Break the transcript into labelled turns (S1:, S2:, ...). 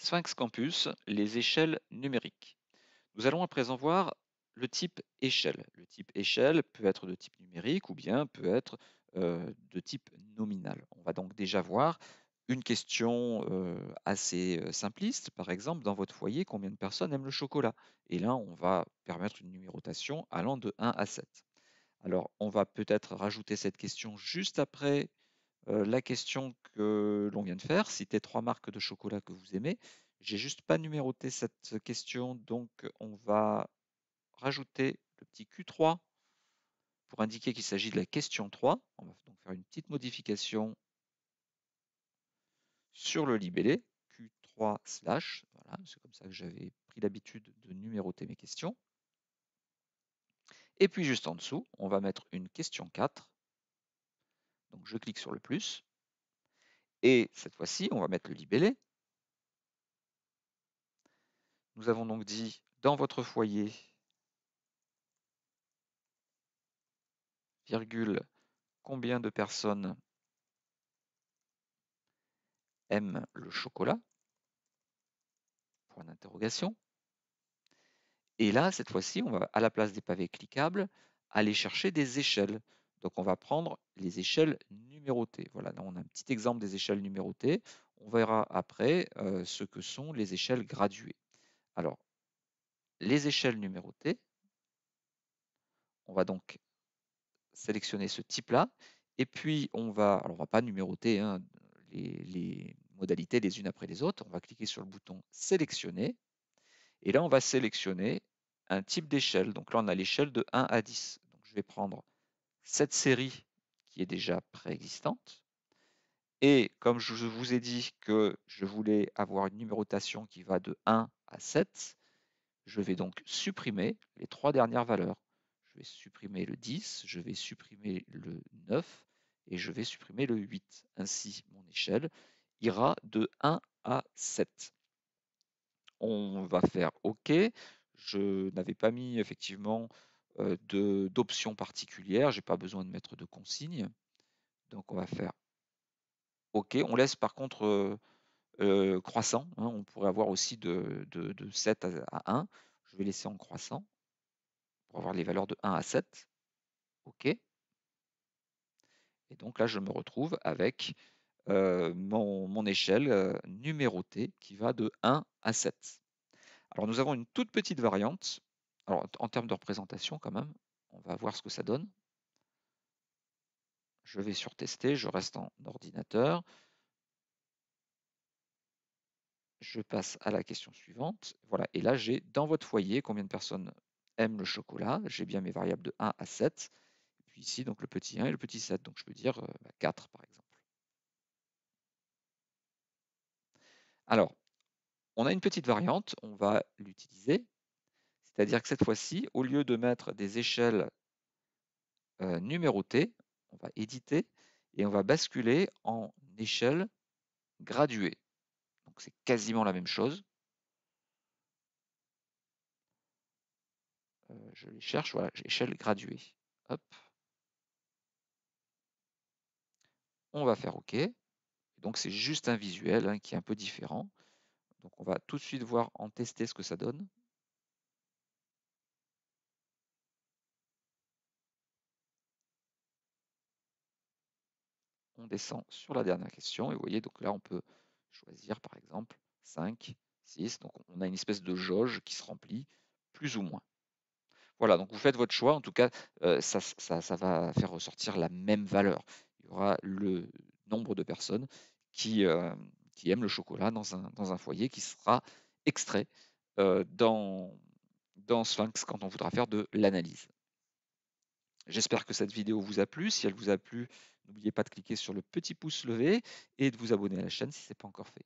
S1: Sphinx Campus, les échelles numériques. Nous allons à présent voir le type échelle. Le type échelle peut être de type numérique ou bien peut être euh, de type nominal. On va donc déjà voir une question euh, assez euh, simpliste, par exemple, dans votre foyer, combien de personnes aiment le chocolat Et là, on va permettre une numérotation allant de 1 à 7. Alors, on va peut-être rajouter cette question juste après la question que l'on vient de faire, citer trois marques de chocolat que vous aimez. J'ai juste pas numéroté cette question, donc on va rajouter le petit Q3 pour indiquer qu'il s'agit de la question 3. On va donc faire une petite modification sur le libellé, Q3 slash, voilà, c'est comme ça que j'avais pris l'habitude de numéroter mes questions. Et puis juste en dessous, on va mettre une question 4 donc je clique sur le plus. Et cette fois-ci, on va mettre le libellé. Nous avons donc dit dans votre foyer, virgule, combien de personnes aiment le chocolat Point d'interrogation. Et là, cette fois-ci, on va à la place des pavés cliquables aller chercher des échelles. Donc on va prendre les échelles numérotées. Voilà, on a un petit exemple des échelles numérotées. On verra après euh, ce que sont les échelles graduées. Alors, les échelles numérotées, on va donc sélectionner ce type-là. Et puis on va, alors on va pas numéroter hein, les, les modalités les unes après les autres. On va cliquer sur le bouton sélectionner. Et là on va sélectionner un type d'échelle. Donc là on a l'échelle de 1 à 10. Donc je vais prendre cette série qui est déjà préexistante. Et comme je vous ai dit que je voulais avoir une numérotation qui va de 1 à 7, je vais donc supprimer les trois dernières valeurs. Je vais supprimer le 10, je vais supprimer le 9 et je vais supprimer le 8. Ainsi, mon échelle ira de 1 à 7. On va faire OK. Je n'avais pas mis effectivement euh, d'options particulières. Je n'ai pas besoin de mettre de consignes. Donc on va faire OK. On laisse par contre euh, euh, croissant. Hein. On pourrait avoir aussi de, 7 à 1. Je vais laisser en croissant pour avoir les valeurs de 1 à 7. OK. Et donc là, je me retrouve avec mon, échelle numérotée qui va de 1 à 7. Alors nous avons une toute petite variante alors, en termes de représentation, quand même, on va voir ce que ça donne. Je vais sur tester, je reste en ordinateur. Je passe à la question suivante. Voilà, et là, j'ai dans votre foyer combien de personnes aiment le chocolat. J'ai bien mes variables de 1 à 7. Et puis ici, donc le petit 1 et le petit 7. Donc je peux dire 4 euh, bah, par exemple. Alors, on a une petite variante, on va l'utiliser c'est-à-dire que cette fois-ci, au lieu de mettre des échelles euh, numérotées, on va éditer et on va basculer en échelle graduée. Donc c'est quasiment la même chose. Euh, je les cherche, voilà, échelle graduée. Hop. On va faire OK. Donc c'est juste un visuel hein, qui est un peu différent. Donc on va tout de suite voir en tester ce que ça donne. on descend sur la dernière question. Et vous voyez, donc là, on peut choisir par exemple 5, 6. Donc on a une espèce de jauge qui se remplit plus ou moins. Voilà, donc vous faites votre choix. En tout cas, euh, ça, va faire ressortir la même valeur. Il y aura le nombre de personnes qui, euh, aiment le chocolat dans un, foyer qui sera extrait euh, dans, dans Sphinx quand on voudra faire de l'analyse. J'espère que cette vidéo vous a plu. Si elle vous a plu, N'oubliez pas de cliquer sur le petit pouce levé et de vous abonner à la chaîne si ce n'est pas encore fait.